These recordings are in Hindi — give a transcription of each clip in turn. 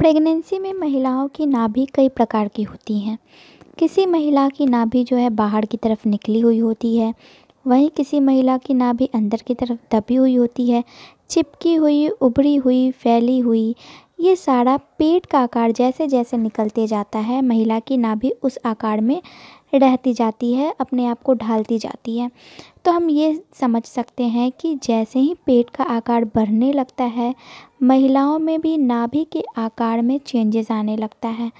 प्रेगनेंसी में महिलाओं की नाभि कई प्रकार की होती हैं किसी महिला की नाभि जो है बाहर की तरफ निकली हुई होती है वहीं किसी महिला की नाभि अंदर की तरफ दबी हुई होती है चिपकी हुई उभरी हुई फैली हुई ये सारा पेट का आकार जैसे जैसे निकलते जाता है महिला की नाभि उस आकार में रहती जाती है अपने आप को ढालती जाती है तो हम ये समझ सकते हैं कि जैसे ही पेट का आकार बढ़ने लगता है महिलाओं में भी नाभि के आकार में चेंजेस आने लगता है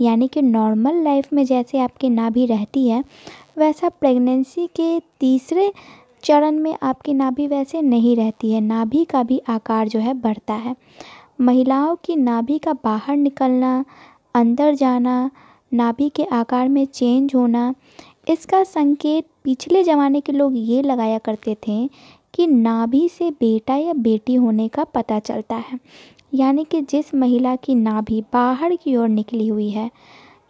यानी कि नॉर्मल लाइफ में जैसे आपकी नाभि रहती है वैसा प्रेगनेंसी के तीसरे चरण में आपकी नाभि वैसे नहीं रहती है नाभि का भी आकार जो है बढ़ता है महिलाओं की नाभि का बाहर निकलना अंदर जाना नाभि के आकार में चेंज होना इसका संकेत पिछले ज़माने के लोग ये लगाया करते थे कि नाभि से बेटा या बेटी होने का पता चलता है यानी कि जिस महिला की नाभि बाहर की ओर निकली हुई है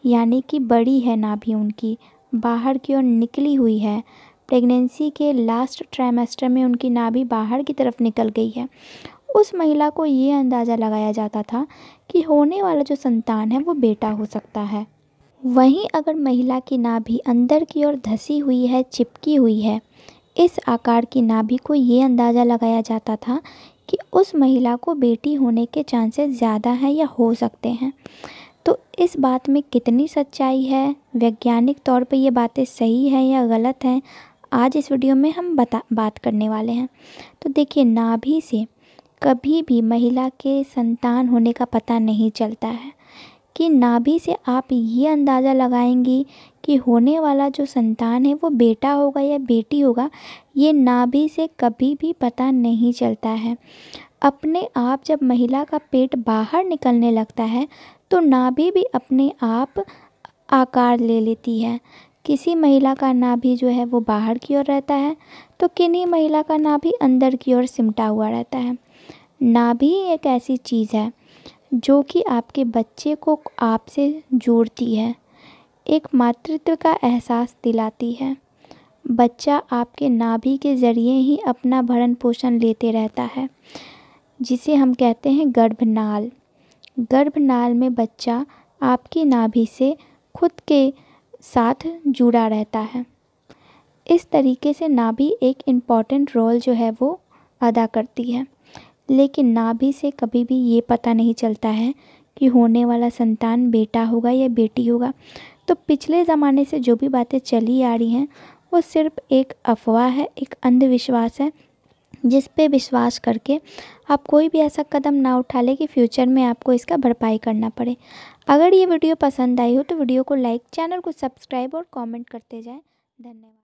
यानी कि बड़ी है नाभि उनकी बाहर की ओर निकली हुई है प्रेगनेंसी के लास्ट ट्राइमेस्टर में उनकी नाभि बाहर की तरफ निकल गई है उस महिला को ये अंदाज़ा लगाया जाता था कि होने वाला जो संतान है वो बेटा हो सकता है वहीं अगर महिला की नाभि अंदर की ओर धसी हुई है चिपकी हुई है इस आकार की नाभि को ये अंदाज़ा लगाया जाता था कि उस महिला को बेटी होने के चांसेस ज़्यादा हैं या हो सकते हैं तो इस बात में कितनी सच्चाई है वैज्ञानिक तौर पर ये बातें सही हैं या गलत हैं आज इस वीडियो में हम बता बात करने वाले हैं तो देखिए नाभि से कभी भी महिला के संतान होने का पता नहीं चलता है कि नाभि से आप ये अंदाज़ा लगाएंगी कि होने वाला जो संतान है वो बेटा होगा या बेटी होगा ये नाभि से कभी भी पता नहीं चलता है अपने आप जब महिला का पेट बाहर निकलने लगता है तो नाभि भी अपने आप आकार ले लेती है किसी महिला का नाभि जो है वो बाहर की ओर रहता है तो किन्हीं महिला का नाभि अंदर की ओर सिमटा हुआ रहता है नाभि एक ऐसी चीज़ है जो कि आपके बच्चे को आपसे जोड़ती है एक मातृत्व का एहसास दिलाती है बच्चा आपके नाभि के ज़रिए ही अपना भरण पोषण लेते रहता है जिसे हम कहते हैं गर्भनाल गर्भनाल में बच्चा आपकी नाभि से खुद के साथ जुड़ा रहता है इस तरीके से नाभि एक इम्पॉर्टेंट रोल जो है वो अदा करती है लेकिन नाभि से कभी भी ये पता नहीं चलता है कि होने वाला संतान बेटा होगा या बेटी होगा तो पिछले ज़माने से जो भी बातें चली आ रही हैं वो सिर्फ एक अफवाह है एक अंधविश्वास है जिस पे विश्वास करके आप कोई भी ऐसा कदम ना उठा लें कि फ्यूचर में आपको इसका भरपाई करना पड़े अगर ये वीडियो पसंद आई हो तो वीडियो को लाइक चैनल को सब्सक्राइब और कमेंट करते जाएं धन्यवाद